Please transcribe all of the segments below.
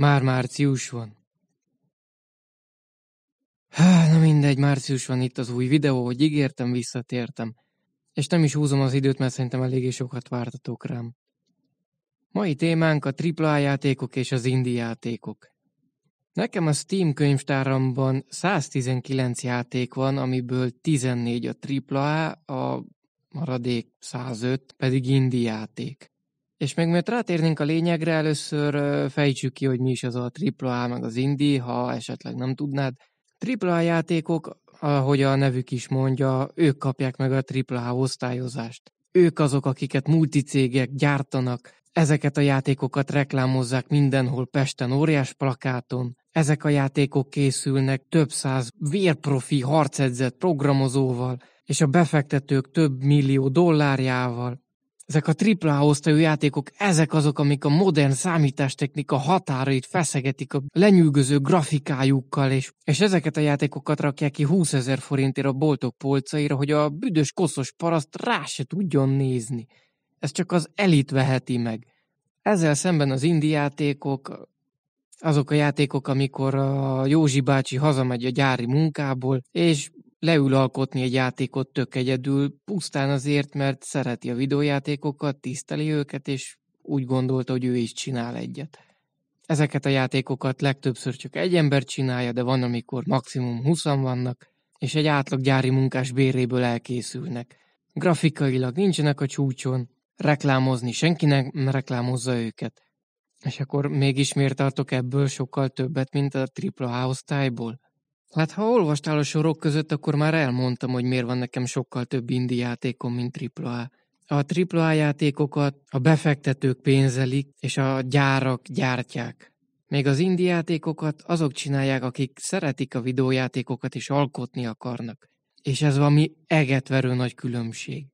Már március van. Há, na mindegy, március van itt az új videó, hogy ígértem, visszatértem. És nem is húzom az időt, mert szerintem eléggé sokat vártatok rám. Mai témánk a AAA játékok és az indie játékok. Nekem a Steam könyvtáramban 119 játék van, amiből 14 a AAA, a maradék 105 pedig indie játék. És még mert rátérnénk a lényegre, először fejtsük ki, hogy mi is az a AAA meg az Indie, ha esetleg nem tudnád. AAA játékok, ahogy a nevük is mondja, ők kapják meg a AAA osztályozást. Ők azok, akiket multicégek gyártanak, ezeket a játékokat reklámozzák mindenhol Pesten óriás plakáton, ezek a játékok készülnek több száz vérprofi harcedzett programozóval, és a befektetők több millió dollárjával, ezek a tripla osztályú játékok, ezek azok, amik a modern számítástechnika határait feszegetik a lenyűgöző grafikájukkal, és, és ezeket a játékokat rakják ki 20 ezer forintért a boltok polcaira, hogy a büdös koszos paraszt rá se tudjon nézni. Ez csak az elit veheti meg. Ezzel szemben az indi játékok, azok a játékok, amikor a Józsi bácsi hazamegy a gyári munkából, és leül alkotni egy játékot tök egyedül, pusztán azért, mert szereti a videójátékokat, tiszteli őket, és úgy gondolta, hogy ő is csinál egyet. Ezeket a játékokat legtöbbször csak egy ember csinálja, de van, amikor maximum 20 vannak, és egy átlag gyári munkás béréből elkészülnek. Grafikailag nincsenek a csúcson, reklámozni senkinek nem reklámozza őket. És akkor mégis miért tartok ebből sokkal többet, mint a AAA osztályból? Hát ha olvastál a sorok között, akkor már elmondtam, hogy miért van nekem sokkal több indi játékom, mint AAA. A AAA játékokat a befektetők pénzelik, és a gyárak gyártják. Még az indi játékokat azok csinálják, akik szeretik a videójátékokat és alkotni akarnak. És ez valami egetverő nagy különbség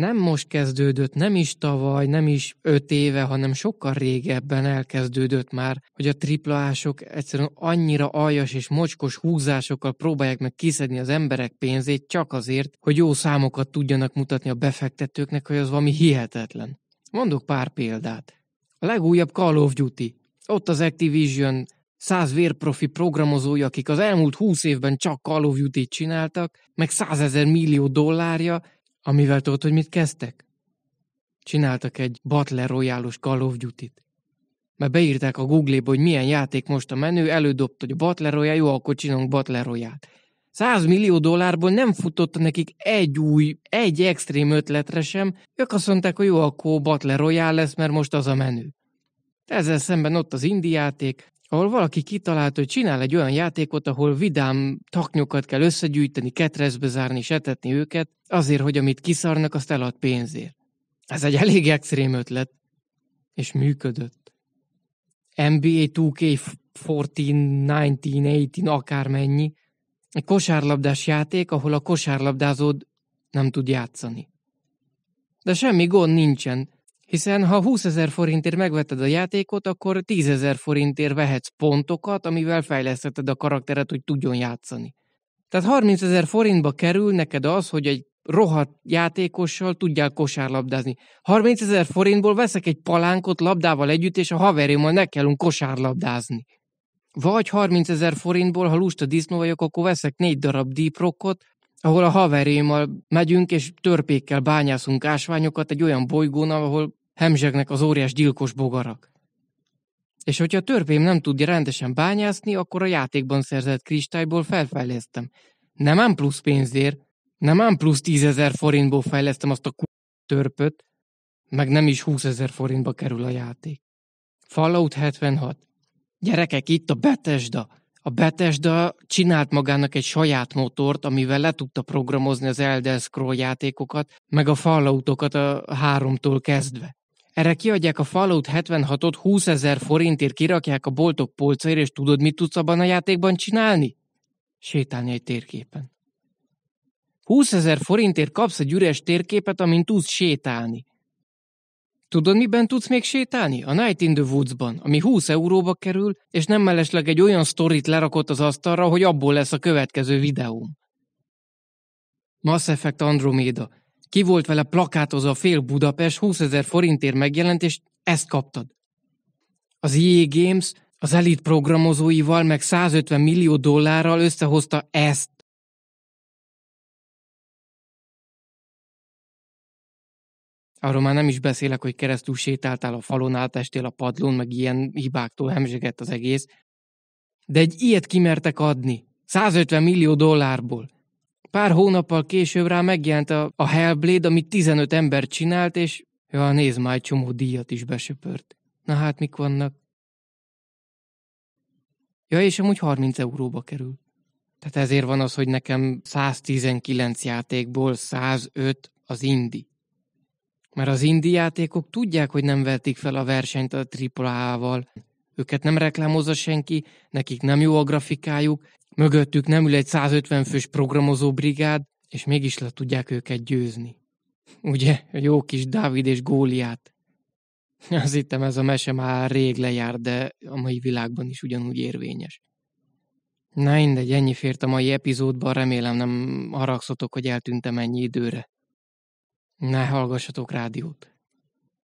nem most kezdődött, nem is tavaly, nem is öt éve, hanem sokkal régebben elkezdődött már, hogy a triplások egyszerűen annyira aljas és mocskos húzásokkal próbálják meg kiszedni az emberek pénzét csak azért, hogy jó számokat tudjanak mutatni a befektetőknek, hogy az valami hihetetlen. Mondok pár példát. A legújabb Call of Duty. Ott az Activision száz vérprofi programozója, akik az elmúlt húsz évben csak Call of Duty-t csináltak, meg százezer millió dollárja, Amivel tudod, hogy mit kezdtek? Csináltak egy Butler royale Call of Duty-t. Mert beírták a Google-ba, hogy milyen játék most a menő, elődobt, hogy a Butler Royale, jó, akkor csinálunk Butler royale 100 millió dollárból nem futott nekik egy új, egy extrém ötletre sem, ők azt mondták, hogy jó, akkor Butler Royale lesz, mert most az a menő. Ezzel szemben ott az indiáték, ahol valaki kitalált, hogy csinál egy olyan játékot, ahol vidám taknyokat kell összegyűjteni, ketrezbe zárni setetni őket, azért, hogy amit kiszarnak, azt elad pénzért. Ez egy elég extrém ötlet, és működött. NBA 2K 14, 19, 18, akármennyi, egy kosárlabdás játék, ahol a kosárlabdázód nem tud játszani. De semmi gond nincsen, hiszen ha 20 ezer forintért megvetted a játékot, akkor 10 ezer forintért vehetsz pontokat, amivel fejlesztheted a karakteret, hogy tudjon játszani. Tehát 30 ezer forintba kerül neked az, hogy egy rohadt játékossal tudjál kosárlabdázni. 30 ezer forintból veszek egy palánkot labdával együtt, és a haverémmal ne kellünk kosárlabdázni. Vagy 30 ezer forintból, ha lusta disznó vagyok, akkor veszek négy darab díprokot, ahol a haverémmal megyünk és törpékkel bányászunk ásványokat egy olyan bolygón, ahol hemzsegnek az óriás gyilkos bogarak. És hogyha a törpém nem tudja rendesen bányászni, akkor a játékban szerzett kristályból felfejlesztem. Nem ám plusz pénzért, nem ám plusz tízezer forintból fejlesztem azt a k- törpöt, meg nem is 20 ezer forintba kerül a játék. Fallout 76. Gyerekek, itt a betesda. A betesda csinált magának egy saját motort, amivel le tudta programozni az Elder Scroll játékokat, meg a Falloutokat a háromtól kezdve. Erre kiadják a Fallout 76-ot 20 ezer forintért, kirakják a boltok polcaira, és tudod, mit tudsz abban a játékban csinálni? Sétálni egy térképen. 20 ezer forintért kapsz egy üres térképet, amin tudsz sétálni. Tudod, miben tudsz még sétálni? A Night in the Woods-ban, ami 20 euróba kerül, és nem mellesleg egy olyan sztorit lerakott az asztalra, hogy abból lesz a következő videóm. Mass Effect Andromeda ki volt vele plakátozva fél Budapest, 20 ezer forintért megjelent, és ezt kaptad. Az EA Games az elit programozóival meg 150 millió dollárral összehozta ezt. Arról már nem is beszélek, hogy keresztül sétáltál a falon, átestél a padlón, meg ilyen hibáktól hemzsegett az egész. De egy ilyet kimertek adni. 150 millió dollárból. Pár hónappal később rá megjelent a, a Hellblade, amit 15 ember csinált, és ja, nézd már, egy csomó díjat is besöpört. Na hát, mik vannak? Ja, és amúgy 30 euróba kerül. Tehát ezért van az, hogy nekem 119 játékból 105 az indi. Mert az indi játékok tudják, hogy nem vették fel a versenyt a AAA-val. Őket nem reklámozza senki, nekik nem jó a grafikájuk, Mögöttük nem ül egy 150 fős programozó brigád, és mégis le tudják őket győzni. Ugye, jó kis Dávid és Góliát. Az hittem ez a mese már rég lejár, de a mai világban is ugyanúgy érvényes. Na mindegy, ennyi fért a mai epizódban, remélem nem haragszotok, hogy eltűntem ennyi időre. Ne hallgassatok rádiót.